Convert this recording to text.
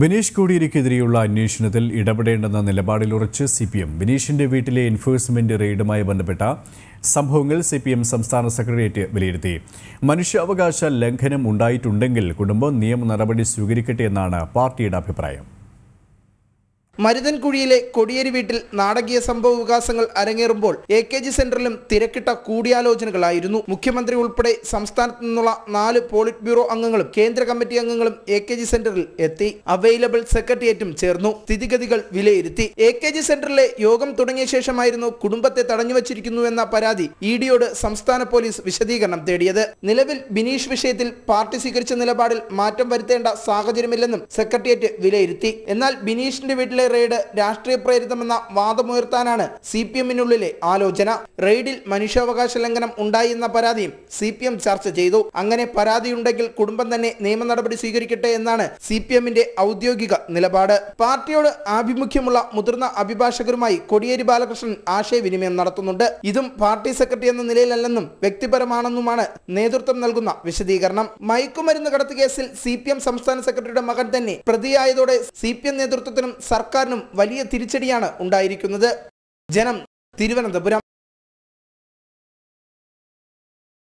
ബിനീഷ് കോടിയേരിക്കെതിരെയുള്ള അന്വേഷണത്തിൽ ഇടപെടേണ്ടെന്ന നിലപാടിൽ ഉറച്ച് സി പി എം ബിനീഷിന്റെ വീട്ടിലെ എൻഫോഴ്സ്മെന്റ് റെയ്ഡുമായി ബന്ധപ്പെട്ട സംഭവങ്ങൾ സി പി എം സംസ്ഥാന സെക്രട്ടേറിയറ്റ് വിലയിരുത്തി മനുഷ്യാവകാശ ലംഘനം ഉണ്ടായിട്ടുണ്ടെങ്കിൽ കുടുംബം നിയമ നടപടി സ്വീകരിക്കട്ടെ എന്നാണ് പാർട്ടിയുടെ അഭിപ്രായം മരുതൻകുഴിയിലെ കൊടിയേരി വീട്ടിൽ നാടകീയ സംഭവ വികാസങ്ങൾ അരങ്ങേറുമ്പോൾ എ കെ ജി സെന്ററിലും തിരക്കിട്ട കൂടിയാലോചനകളായിരുന്നു മുഖ്യമന്ത്രി ഉൾപ്പെടെ സംസ്ഥാനത്തു നിന്നുള്ള നാല് പോളിറ്റ് ബ്യൂറോ അംഗങ്ങളും കേന്ദ്ര കമ്മിറ്റി അംഗങ്ങളും എ കെ ജി സെന്ററിൽ എത്തി അവൈലബിൾ സെക്രട്ടേറിയറ്റും ചേർന്നു സ്ഥിതിഗതികൾ വിലയിരുത്തി എ കെ ജി സെന്ററിലെ യോഗം തുടങ്ങിയ ശേഷമായിരുന്നു കുടുംബത്തെ തടഞ്ഞുവച്ചിരിക്കുന്നു എന്ന പരാതി ഇ ഡിയോട് സംസ്ഥാന പോലീസ് വിശദീകരണം തേടിയത് നിലവിൽ ബിനീഷ് വിഷയത്തിൽ പാർട്ടി സ്വീകരിച്ച നിലപാടിൽ മാറ്റം വരുത്തേണ്ട സാഹചര്യമില്ലെന്നും സെക്രട്ടേറിയറ്റ് വിലയിരുത്തി എന്നാൽ ബിനീഷിന്റെ വീട്ടിലെ റെയ്ഡ് രാഷ്ട്രീയ പ്രേരിതമെന്ന വാദമുയർത്താനാണ് സി പി എമ്മിനുള്ളിലെ ആലോചന റെയ്ഡിൽ മനുഷ്യാവകാശ ലംഘനം ഉണ്ടായി എന്ന പരാതിയും സി പി എം ചർച്ച ചെയ്തു അങ്ങനെ പരാതിയുണ്ടെങ്കിൽ കുടുംബം തന്നെ നിയമ നടപടി സ്വീകരിക്കട്ടെ എന്നാണ് സി പി എമ്മിന്റെ ഔദ്യോഗിക നിലപാട് പാർട്ടിയോട് ആഭിമുഖ്യമുള്ള മുതിർന്ന അഭിഭാഷകരുമായി കൊടിയേരി ബാലകൃഷ്ണൻ ആശയവിനിമയം നടത്തുന്നുണ്ട് ഇതും പാർട്ടി സെക്രട്ടറി എന്ന നിലയിലല്ലെന്നും വ്യക്തിപരമാണെന്നുമാണ് നേതൃത്വം നൽകുന്ന വിശദീകരണം മയക്കുമരുന്ന് കടത്ത് കേസിൽ സി പി എം സംസ്ഥാന സെക്രട്ടറിയുടെ മകൻ തന്നെ പ്രതിയായതോടെ സി പി എം നേതൃത്വത്തിനും സർക്കാർ സർക്കാരിനും വലിയ തിരിച്ചടിയാണ് ഉണ്ടായിരിക്കുന്നത് ജനം തിരുവനന്തപുരം